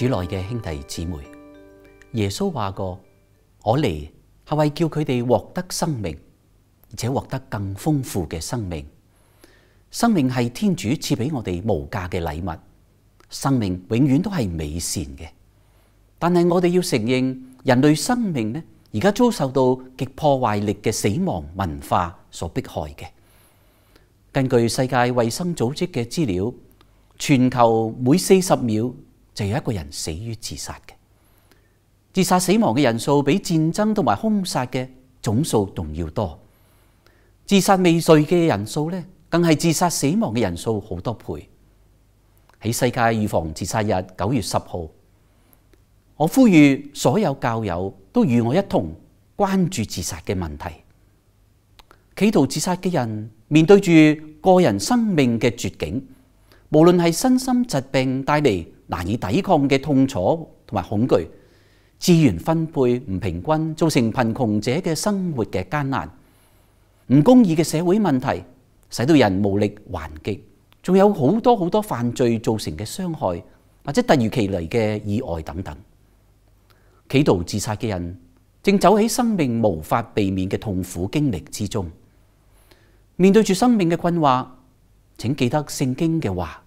主内嘅兄弟姊妹，耶稣话过：我嚟系为叫佢哋获得生命，而且获得更丰富嘅生命。生命系天主赐俾我哋无价嘅礼物。生命永远都系美善嘅，但系我哋要承认，人类生命呢而家遭受到极破坏力嘅死亡文化所迫害嘅。根据世界卫生组织嘅资料，全球每四十秒。就有一个人死于自杀嘅自杀死亡嘅人数，比战争同埋凶杀嘅总数仲要多。自杀未遂嘅人数咧，更系自杀死亡嘅人数好多倍。喺世界预防自杀日九月十号，我呼吁所有教友都与我一同关注自杀嘅问题。企图自杀嘅人面对住个人生命嘅绝境，无论系身心疾病带嚟。难以抵抗嘅痛楚同埋恐惧，资源分配唔平均，造成贫穷者嘅生活嘅艰难，唔公义嘅社会问题，使到人无力还击，仲有好多好多犯罪造成嘅伤害，或者突如其来嘅意外等等，企图自杀嘅人正走喺生命无法避免嘅痛苦经历之中，面对住生命嘅困惑，请记得圣经嘅话。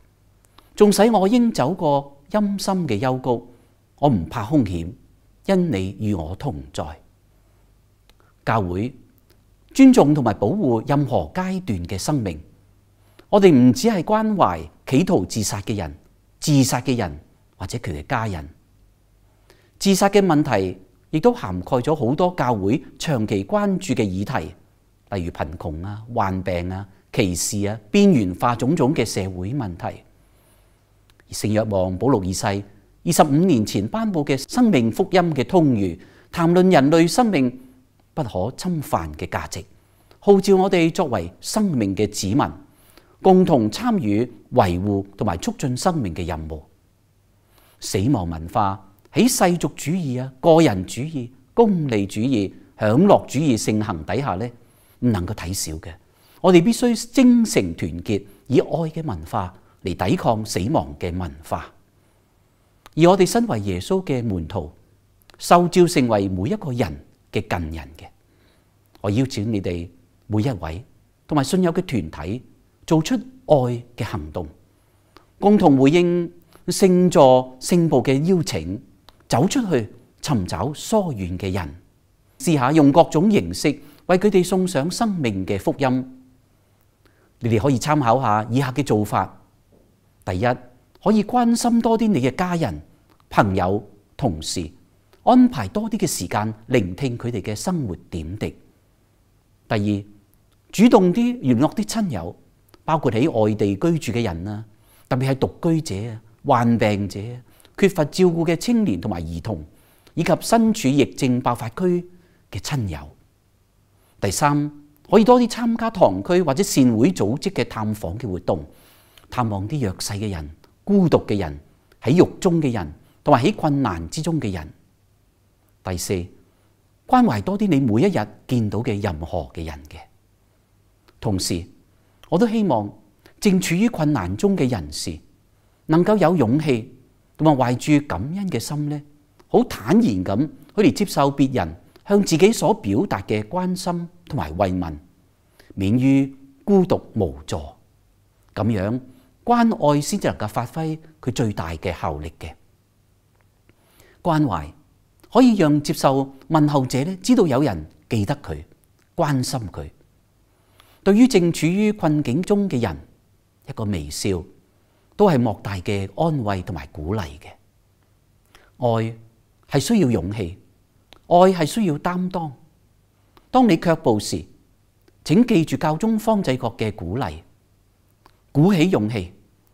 纵使我应走过阴森嘅幽谷，我唔怕凶险，因你与我同在。教会尊重同埋保护任何阶段嘅生命，我哋唔只系关怀企图自杀嘅人、自杀嘅人或者佢嘅家人。自杀嘅问题亦都涵盖咗好多教会长期关注嘅议题，例如贫穷啊、患病啊、歧视啊、边缘化种种嘅社会问题。圣约王保禄二世二十五年前颁布嘅生命福音嘅通谕，谈论人类生命不可侵犯嘅价值，号召我哋作为生命嘅子民，共同参与维护同埋促进生命嘅任务。死亡文化喺世俗主义啊、个人主义、功利主义、享乐主义盛行底下咧，唔能够睇小嘅。我哋必须精诚团结，以爱嘅文化。嚟抵抗死亡嘅文化，而我哋身为耶稣嘅门徒，受召成为每一个人嘅近人嘅。我邀请你哋每一位同埋信友嘅团体，做出爱嘅行动，共同回应圣座圣部嘅邀请，走出去寻找疏远嘅人，试下用各种形式为佢哋送上生命嘅福音。你哋可以参考下以下嘅做法。第一，可以關心多啲你嘅家人、朋友、同事，安排多啲嘅時間聆聽佢哋嘅生活點滴。第二，主動啲聯絡啲親友，包括喺外地居住嘅人啊，特別係獨居者、患病者、缺乏照顧嘅青年同埋兒童，以及身處疫症爆發區嘅親友。第三，可以多啲參加堂區或者善會組織嘅探訪嘅活動。探望啲弱势嘅人、孤独嘅人、喺狱中嘅人，同埋喺困难之中嘅人。第四，关怀多啲你每一日见到嘅任何嘅人嘅。同时，我都希望正处于困难中嘅人士，能够有勇气同埋怀住感恩嘅心咧，好坦然咁去嚟接受别人向自己所表达嘅关心同埋慰问，免于孤独无助。咁样。關愛先至能夠發揮佢最大嘅效力嘅關懷，可以讓接受問候者咧知道有人記得佢、關心佢。對於正處於困境中嘅人，一個微笑都係莫大嘅安慰同埋鼓勵嘅。愛係需要勇氣，愛係需要擔當。當你卻步時，請記住教中方仔各嘅鼓勵。鼓起勇气，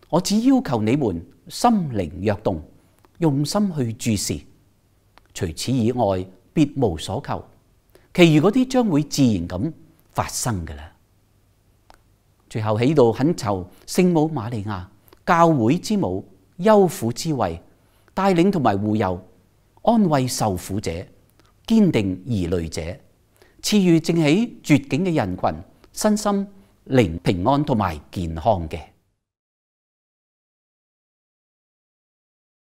我只要求你们心灵跃动，用心去注视。除此以外，别无所求。其余嗰啲将会自然咁发生噶啦。最后喺度恳求圣母玛利亚，教会之母，忧苦之位带领同埋护佑，安慰受苦者，坚定疑虑者，赐予正喺绝境嘅人群身心。令平安同埋健康嘅。